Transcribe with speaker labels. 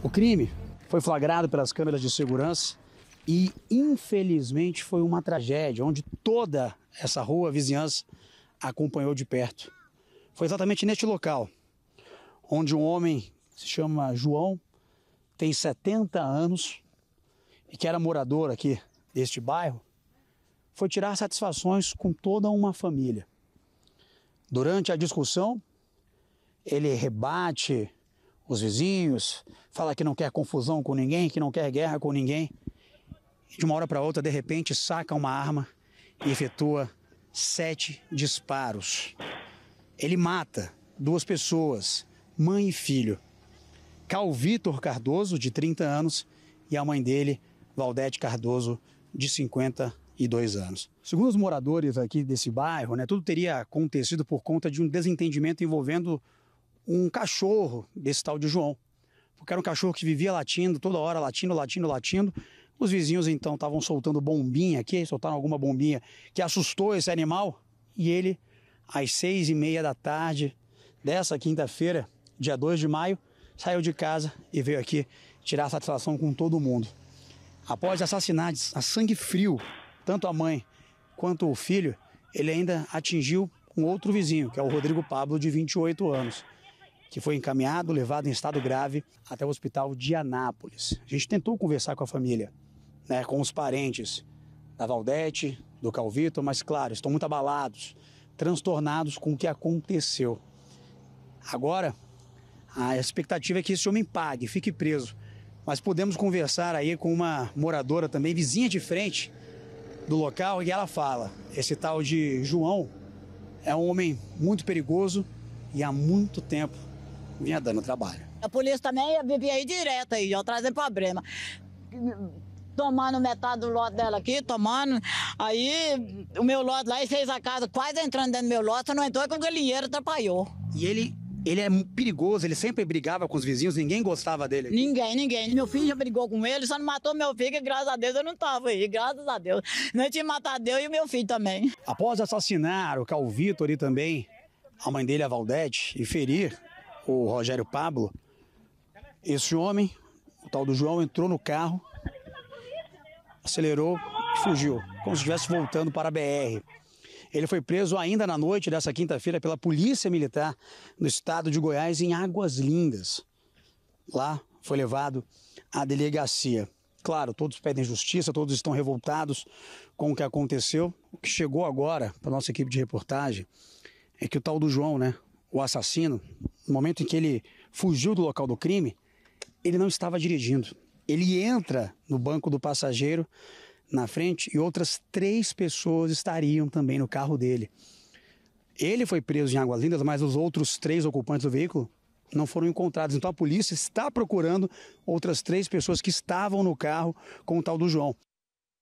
Speaker 1: O crime foi flagrado pelas câmeras de segurança e, infelizmente, foi uma tragédia onde toda essa rua, vizinhança, acompanhou de perto. Foi exatamente neste local onde um homem se chama João, tem 70 anos e que era morador aqui deste bairro, foi tirar satisfações com toda uma família. Durante a discussão, ele rebate os vizinhos, fala que não quer confusão com ninguém, que não quer guerra com ninguém. De uma hora para outra, de repente, saca uma arma e efetua sete disparos. Ele mata duas pessoas, mãe e filho. Cal Vitor Cardoso, de 30 anos, e a mãe dele, Valdete Cardoso, de 52 anos. Segundo os moradores aqui desse bairro, né, tudo teria acontecido por conta de um desentendimento envolvendo um cachorro desse tal de João. Porque era um cachorro que vivia latindo, toda hora latindo, latindo, latindo. Os vizinhos então estavam soltando bombinha aqui, soltaram alguma bombinha que assustou esse animal. E ele, às seis e meia da tarde dessa quinta-feira, dia 2 de maio, saiu de casa e veio aqui tirar satisfação com todo mundo. Após assassinados a sangue frio, tanto a mãe quanto o filho, ele ainda atingiu um outro vizinho, que é o Rodrigo Pablo, de 28 anos que foi encaminhado, levado em estado grave até o hospital de Anápolis. A gente tentou conversar com a família, né, com os parentes da Valdete, do Calvito, mas claro, estão muito abalados, transtornados com o que aconteceu. Agora, a expectativa é que esse homem pague, fique preso. Mas podemos conversar aí com uma moradora também, vizinha de frente do local, e ela fala: esse tal de João é um homem muito perigoso e há muito tempo vinha dando trabalho.
Speaker 2: A polícia também ia viver aí direto aí, ó, trazendo problema. Tomando metade do lote dela aqui, tomando. Aí o meu lote lá, e fez a casa quase entrando dentro do meu lote, só não entrou com é o galinheiro atrapalhou.
Speaker 1: E ele ele é perigoso, ele sempre brigava com os vizinhos, ninguém gostava dele.
Speaker 2: Ninguém, ninguém. Meu filho já brigou com ele, só não matou meu filho, graças a Deus eu não estava aí, graças a Deus. Não tinha matado eu e meu filho também.
Speaker 1: Após assassinar o Calvito e também a mãe dele, a Valdete, e ferir o Rogério Pablo, esse homem, o tal do João, entrou no carro, acelerou e fugiu, como se estivesse voltando para a BR. Ele foi preso ainda na noite dessa quinta-feira pela Polícia Militar no Estado de Goiás, em Águas Lindas. Lá foi levado à delegacia. Claro, todos pedem justiça, todos estão revoltados com o que aconteceu. O que chegou agora para nossa equipe de reportagem é que o tal do João, né, o assassino, no momento em que ele fugiu do local do crime, ele não estava dirigindo. Ele entra no banco do passageiro na frente e outras três pessoas estariam também no carro dele. Ele foi preso em Águas Lindas, mas os outros três ocupantes do veículo não foram encontrados. Então a polícia está procurando outras três pessoas que estavam no carro com o tal do João.